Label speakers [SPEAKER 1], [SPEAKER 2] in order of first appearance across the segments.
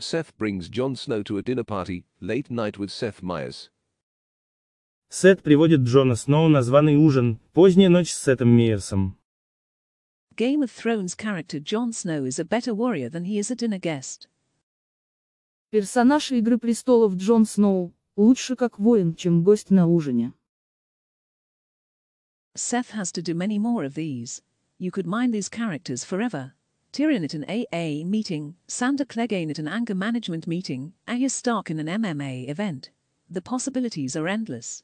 [SPEAKER 1] Seth brings Jon Snow to a dinner party, late night with Seth Meyers.
[SPEAKER 2] Сет приводит Джона Сноу на званый ужин, поздняя ночь с Сетом Мейерсом. Game of Thrones character Jon Snow is a better warrior than he is a dinner guest. Персонаж Игры Престолов Джон Сноу лучше как воин, чем гость на ужине. Seth has to do many more of these. You could mine these characters forever. Tyrion at an AA meeting, Sander Clegane at an anger management meeting, Arya Stark in an MMA event. The possibilities are endless.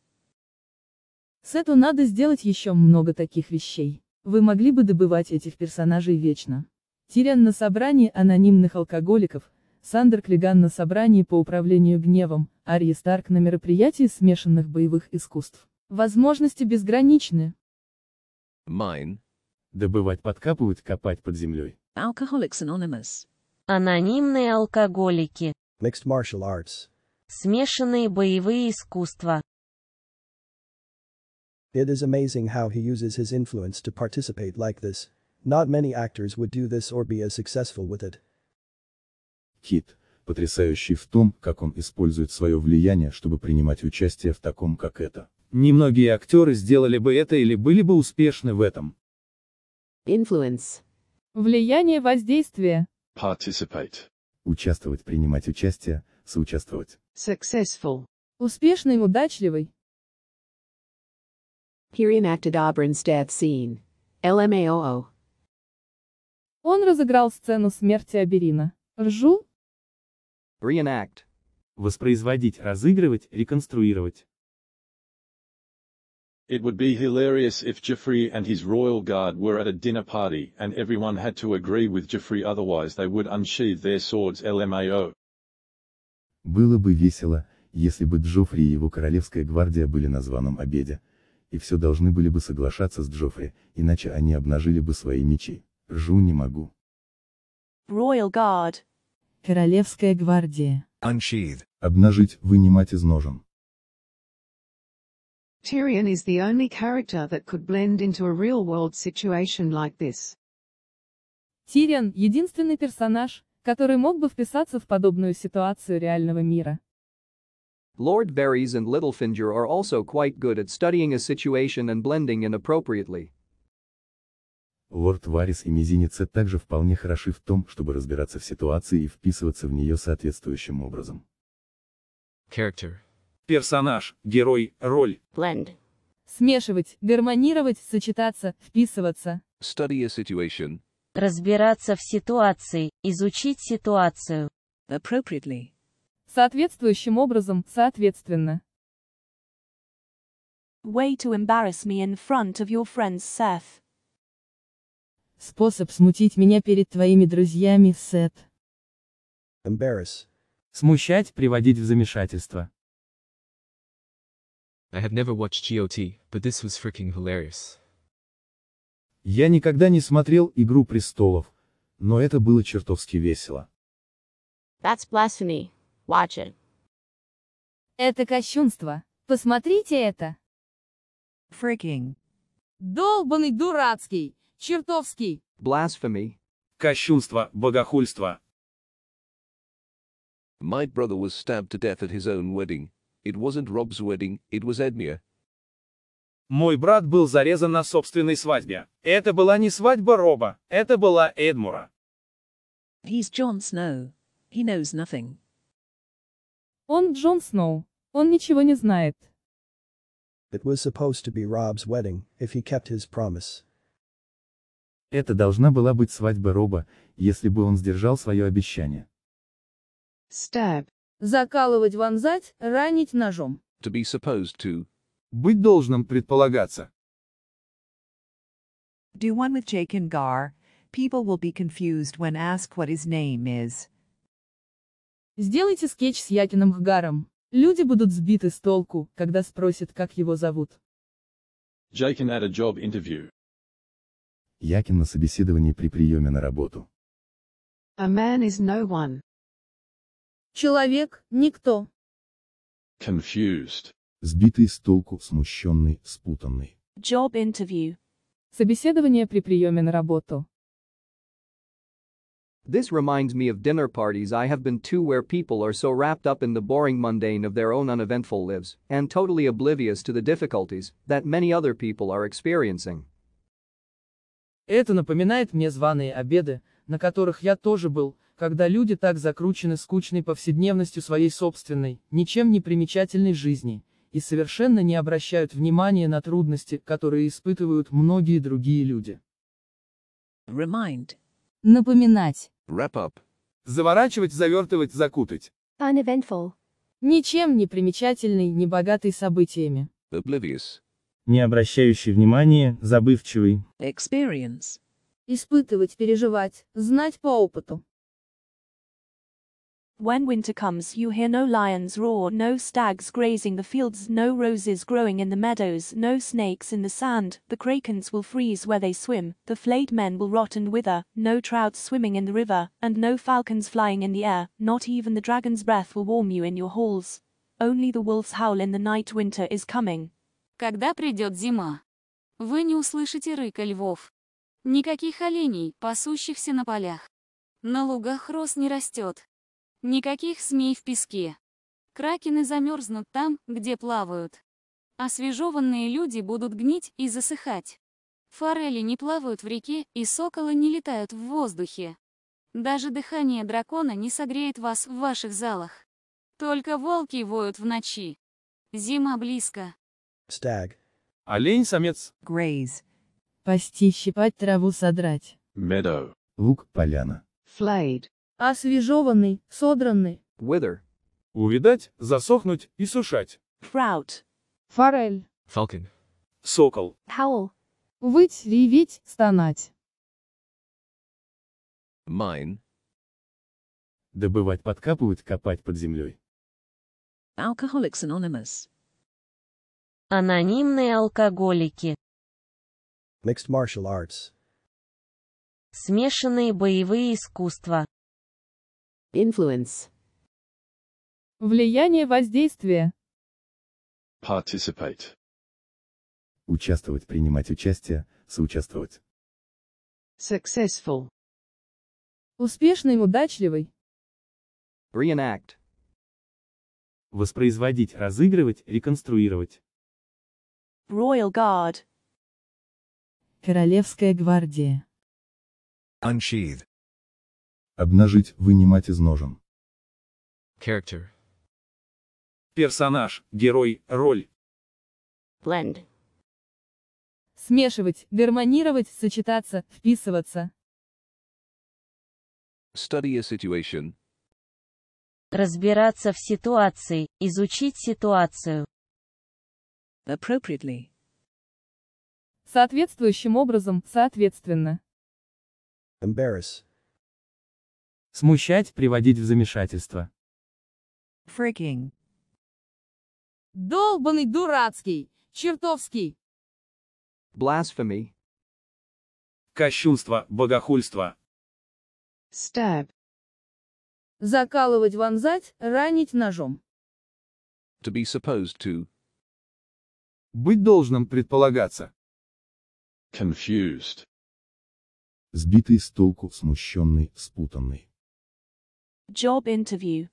[SPEAKER 2] Сету надо сделать еще много таких вещей. Вы могли бы добывать этих персонажей вечно. Тириан на собрании анонимных алкоголиков, Сандер Клиган на собрании по управлению гневом, Арья Старк на мероприятии смешанных боевых искусств. Возможности безграничны.
[SPEAKER 1] Майн.
[SPEAKER 3] Добывать подкапывают, копать под землей.
[SPEAKER 2] Alcoholics Anonymous. Анонимные алкоголики.
[SPEAKER 3] Mixed martial arts.
[SPEAKER 2] Смешанные боевые искусства.
[SPEAKER 3] It is amazing how he uses his influence to participate like this. Not many actors would do this or be as successful with it.
[SPEAKER 2] Кит, потрясающий в том, как он использует свое влияние, чтобы принимать участие в таком, как это. Немногие актеры сделали бы это или были бы успешны в этом. Influence. Влияние воздействия. Participate. Участвовать, принимать участие, соучаствовать. Successful. Успешный, удачливый. Here enacted Auburn's death scene. LMAOO. Он разыграл сцену смерти Аберина. Ржу.
[SPEAKER 3] Reenact.
[SPEAKER 2] Воспроизводить, разыгрывать, реконструировать.
[SPEAKER 3] It would be hilarious if Geoffrey and his royal guard were at a dinner party and everyone had to agree with Geoffrey otherwise they would unsheathe their
[SPEAKER 2] swords LMAO. Было бы весело, если бы Джоффри и его королевская гвардия были на званом обеде, и все должны были бы соглашаться с Джоффри, иначе они обнажили бы свои мечи. Жу не могу. Royal Guard. Королевская гвардия. Unsheathe. Обнажить, вынимать из ножен. Tyrion is the only character that could blend into a real-world situation like this. Тириан — единственный персонаж, который мог бы вписаться в подобную ситуацию реального мира.
[SPEAKER 1] Lord Berries and Littlefinger are also quite good at studying a situation and blending in appropriately.
[SPEAKER 2] Лорд Варис и Мизиница также вполне хороши в том, чтобы разбираться в ситуации и вписываться в нее соответствующим образом. Character Персонаж, герой, роль. Blend. Смешивать, гармонировать, сочетаться, вписываться.
[SPEAKER 1] Study a situation.
[SPEAKER 2] Разбираться в ситуации, изучить ситуацию. Appropriately. Соответствующим образом, соответственно. Way to embarrass me in front of your friends, Seth. Способ смутить меня перед твоими друзьями, Сет.
[SPEAKER 3] Embarrass. Смущать, приводить в замешательство. I have never watched GOT, but this was freaking hilarious.
[SPEAKER 2] Я никогда не смотрел «Игру престолов», но это было чертовски весело. That's blasphemy. Watch it. Это кощунство. Посмотрите это. Freaking. Долбанный дурацкий. Чертовский.
[SPEAKER 3] Blasphemy. Кощунство, богохульство.
[SPEAKER 1] My brother was stabbed to death at his own wedding, It wasn't Rob's wedding, it was Edmure. Мой брат был зарезан на собственной свадьбе.
[SPEAKER 2] Это была не свадьба Роба, это была Эдмура. He's Jon Snow. He knows nothing. Он Джон Сноу. Он ничего не знает.
[SPEAKER 3] It was supposed to be Rob's wedding, if he kept his promise.
[SPEAKER 2] Это должна была быть свадьба Роба, если бы он сдержал свое обещание. Stab. Закалывать, вонзать, ранить ножом.
[SPEAKER 1] To be supposed to. Быть должным предполагаться.
[SPEAKER 2] Do one with Jake and Gar. People will be confused when asked what his name is. Сделайте скетч с Якином и Гаром. Люди будут сбиты с толку, когда спросят, как его зовут.
[SPEAKER 3] Jakin at a job interview.
[SPEAKER 2] Якин на собеседовании при приеме на работу. A man is no one. Человек, никто.
[SPEAKER 3] Confused. Сбитый с толку, смущенный, спутанный.
[SPEAKER 2] Job interview. Собеседование при приеме на работу.
[SPEAKER 1] This reminds me of dinner parties I have been to where people are so wrapped up in the boring mundane of their own uneventful lives and totally oblivious to the difficulties that many other people are experiencing.
[SPEAKER 2] Это напоминает мне званые обеды, на которых я тоже был, когда люди так закручены скучной повседневностью своей собственной, ничем не примечательной жизни, и совершенно не обращают внимания на трудности, которые испытывают многие другие люди. Remind. Напоминать. Wrap up. Заворачивать, завертывать, закутать. Uneventful. Ничем не примечательный, не богатый событиями.
[SPEAKER 1] Oblivious.
[SPEAKER 2] Не обращающий внимания, забывчивый. Experience. Испытывать, переживать, знать по опыту. When winter comes you hear no lions roar, no stags grazing the fields, no roses growing in the meadows, no snakes in the sand, the krakens will freeze where they swim, the flayed men will rot and wither, no trout swimming in the river, and no falcons flying in the air, not even the dragon's breath will warm you in your halls. Only the wolf's howl in the night winter is coming. Когда придет зима, вы не услышите рыка львов. Никаких оленей, пасущихся на полях. На лугах рос не растет, Никаких змей в песке. Кракены замерзнут там, где плавают. Освежеванные люди будут гнить и засыхать. Форели не плавают в реке, и соколы не летают в воздухе. Даже дыхание дракона не согреет вас в ваших залах. Только волки воют в ночи. Зима близко. Stag. Олень-самец. Graze. Пасти, щипать, траву содрать. Meadow. Лук, поляна. Slade освежеванный, содранный. Wither. Увидать, засохнуть, и иссушать. Trout. Форель. Falcon. Сокол. Howl. Выть, реветь, стонать.
[SPEAKER 3] Mine. Добывать, подкапывать, копать под землей.
[SPEAKER 2] Alcoholics Anonymous. Анонимные алкоголики.
[SPEAKER 3] Mixed martial
[SPEAKER 2] arts. Смешанные боевые искусства. Influence. Влияние воздействия.
[SPEAKER 3] Participate. Участвовать, принимать участие, соучаствовать.
[SPEAKER 2] Successful. Успешный, удачливый.
[SPEAKER 3] Reenact. Воспроизводить, разыгрывать, реконструировать.
[SPEAKER 2] Royal Guard. Королевская гвардия.
[SPEAKER 3] Unsheathe. Обнажить, вынимать из ножен. Character. Персонаж, герой, роль.
[SPEAKER 2] Blend. Смешивать, гармонировать, сочетаться, вписываться.
[SPEAKER 1] Study a situation.
[SPEAKER 2] Разбираться в ситуации, изучить ситуацию. Appropriately. Соответствующим образом, соответственно.
[SPEAKER 3] Embarrass. Смущать, приводить в замешательство.
[SPEAKER 2] Freaking. Долбанный дурацкий, чертовский.
[SPEAKER 3] Blasphemy. Кощунство, богохульство.
[SPEAKER 2] Stab. Закалывать, вонзать, ранить ножом.
[SPEAKER 1] To be supposed to.
[SPEAKER 3] Быть должным предполагаться. Confused. Сбитый с толку, смущенный, спутанный.
[SPEAKER 2] Job interview.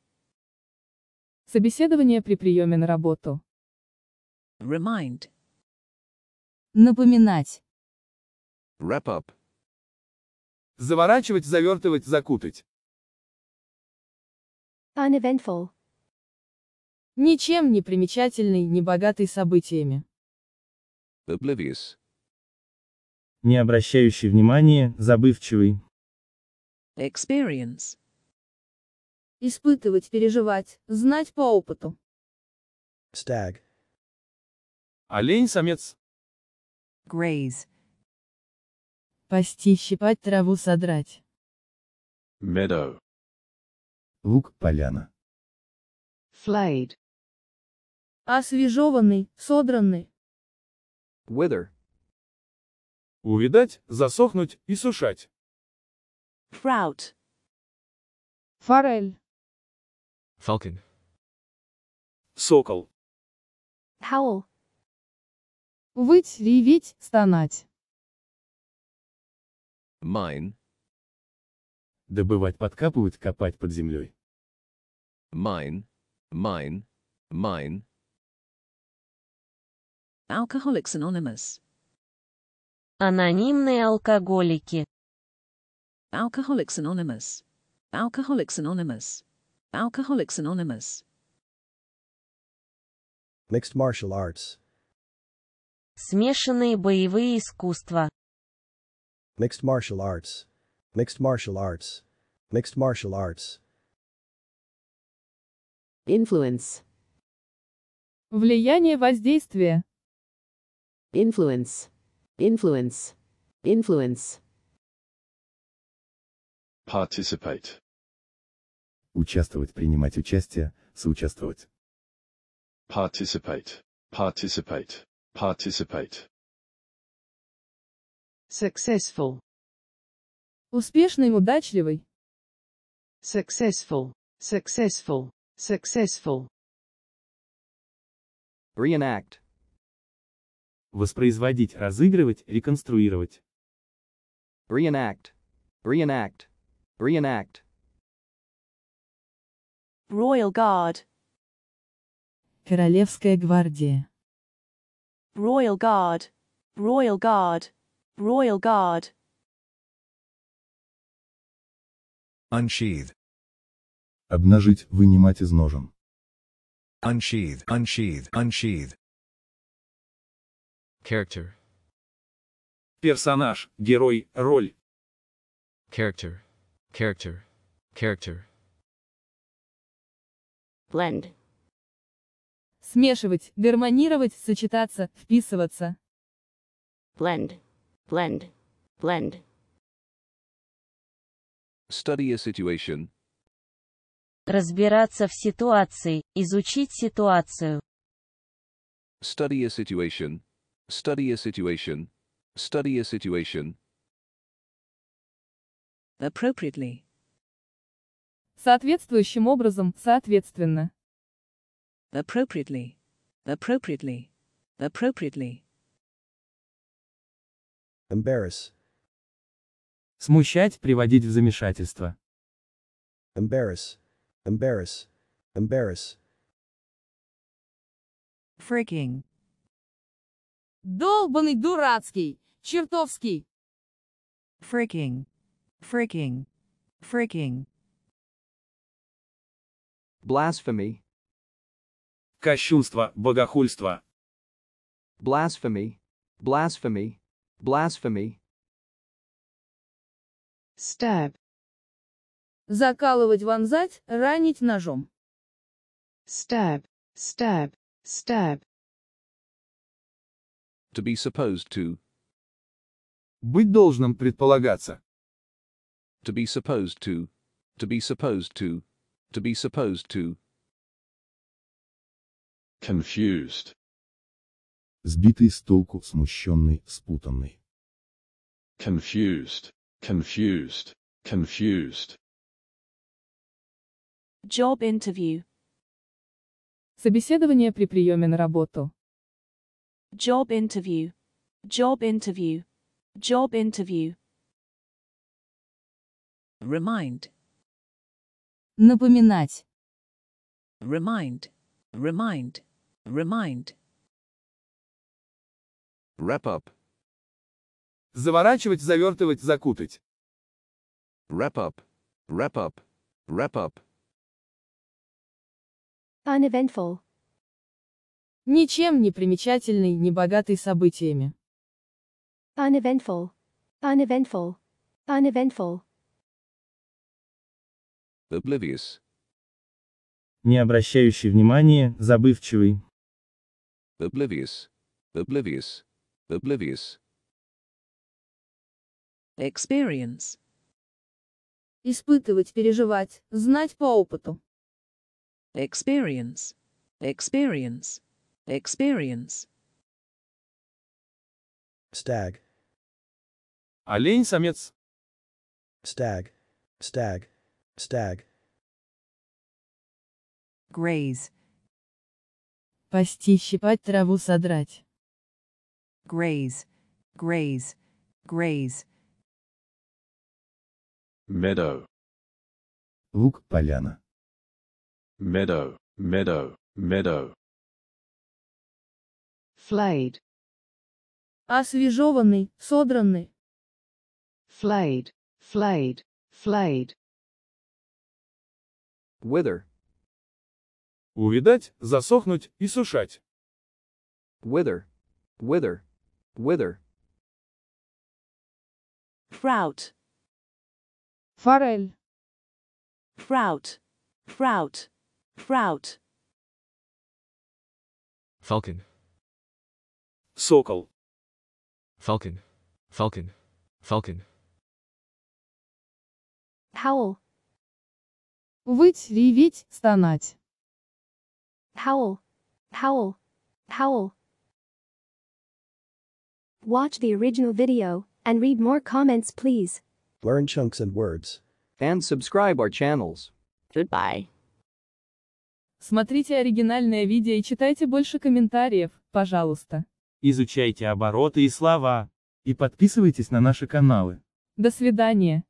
[SPEAKER 2] Собеседование при приеме на работу. Remind. Напоминать.
[SPEAKER 3] Wrap up. Заворачивать, завертывать, закутать.
[SPEAKER 2] Uneventful. Ничем не примечательный, не богатый событиями.
[SPEAKER 1] Oblivious.
[SPEAKER 3] Не обращающий внимания, забывчивый.
[SPEAKER 2] Experience. Испытывать, переживать, знать по опыту.
[SPEAKER 3] Stag. Олень-самец.
[SPEAKER 2] Graze. Пасти, щипать, траву содрать.
[SPEAKER 3] Meadow. Лук, поляна.
[SPEAKER 2] Flayed. Освежеванный, содранный.
[SPEAKER 3] Wither. Увидать, засохнуть, и сушать.
[SPEAKER 2] Trout. Форель.
[SPEAKER 3] Falcon. Сокол.
[SPEAKER 2] Howl. Выть, реветь, стонать.
[SPEAKER 3] Mine. Добывать, подкапывать, копать под землей. Mine. Mine. Mine.
[SPEAKER 2] Alcoholics Anonymous. Анонимные алкоголики. Alcoholics Anonymous. Alcoholics Anonymous. Alcoholics Anonymous.
[SPEAKER 3] Mixed martial arts.
[SPEAKER 2] Смешанные боевые искусства.
[SPEAKER 3] Mixed martial arts. Mixed martial arts. Mixed martial arts.
[SPEAKER 2] Influence. Влияние воздействия. Influence. Influence. Influence.
[SPEAKER 3] Participate. Участвовать, принимать участие, соучаствовать. Participate, participate, participate.
[SPEAKER 2] Successful. Успешный, удачливый. Successful, successful, successful.
[SPEAKER 3] Reenact. Воспроизводить, разыгрывать, реконструировать. Reenact. Reenact. Reenact.
[SPEAKER 2] Royal Guard. Королевская гвардия. Royal Guard. Royal Guard. Royal Guard.
[SPEAKER 3] Unsheath. Обнажить, вынимать из ножен. Unsheath, unsheath, unsheath. Character. Персонаж, герой, роль. Character. Character. Character
[SPEAKER 2] blend. Смешивать, гармонировать, сочетаться, вписываться. Blend, blend, blend.
[SPEAKER 1] Study a situation.
[SPEAKER 2] Разбираться в ситуации, изучить ситуацию.
[SPEAKER 1] Study a situation. Study a situation. Study a situation.
[SPEAKER 2] Appropriately. Соответствующим образом, соответственно. Appropriately. Appropriately. Appropriately.
[SPEAKER 3] Embarrass. Смущать, приводить в замешательство. Embarrass. Embarrass. Embarrass.
[SPEAKER 2] Freaking. Долбанный дурацкий, чертовский. Freaking. Freaking. Freaking.
[SPEAKER 3] Blasphemy. Кощунство, богохульство. Blasphemy. Blasphemy. Blasphemy.
[SPEAKER 2] Stab. Закалывать, вонзать, ранить ножом. Stab. Stab. Stab.
[SPEAKER 1] To be supposed to. Быть должным предполагаться. To be supposed to. To be supposed to. to be supposed to.
[SPEAKER 3] Confused. Сбитый с толку, смущенный, спутанный. Confused, confused, confused.
[SPEAKER 2] Job interview. Собеседование при приеме на работу. Job interview. Job interview. Job interview. Remind. Напоминать. Remind. Remind. Remind.
[SPEAKER 3] Wrap up. Заворачивать, завертывать, закутать. Wrap up. Wrap up. Wrap up.
[SPEAKER 2] Uneventful. Ничем не примечательный, не богатый событиями. Uneventful. Uneventful. Uneventful
[SPEAKER 1] oblivious.
[SPEAKER 3] Не обращающий внимания, забывчивый. Oblivious. Oblivious. Oblivious.
[SPEAKER 2] Experience. Испытывать, переживать, знать по опыту. Experience. Experience. Experience.
[SPEAKER 3] Stag. Олень-самец. Stag. Stag. Stag.
[SPEAKER 2] Graze. Пасти, щипать, траву содрать. Graze. Graze. Graze.
[SPEAKER 3] Meadow. Лук, поляна. Meadow. Meadow. Meadow.
[SPEAKER 2] Flayed. Освежеванный, содранный. Flayed. Flayed. Flayed.
[SPEAKER 3] Wither. Увидать, засохнуть, и сушать. Wither. Wither. Wither.
[SPEAKER 2] Trout. Форель. Trout. Trout. Trout. Falcon. Сокол.
[SPEAKER 3] Falcon. Falcon. Falcon.
[SPEAKER 2] Howl. Выть, реветь, стонать. Howl. Howl. Howl. Watch the original video and read more comments please.
[SPEAKER 1] Learn chunks and words. And subscribe our channels.
[SPEAKER 2] Goodbye. Смотрите оригинальное видео и читайте больше комментариев, пожалуйста. Изучайте обороты и слова. И подписывайтесь на наши каналы. До свидания.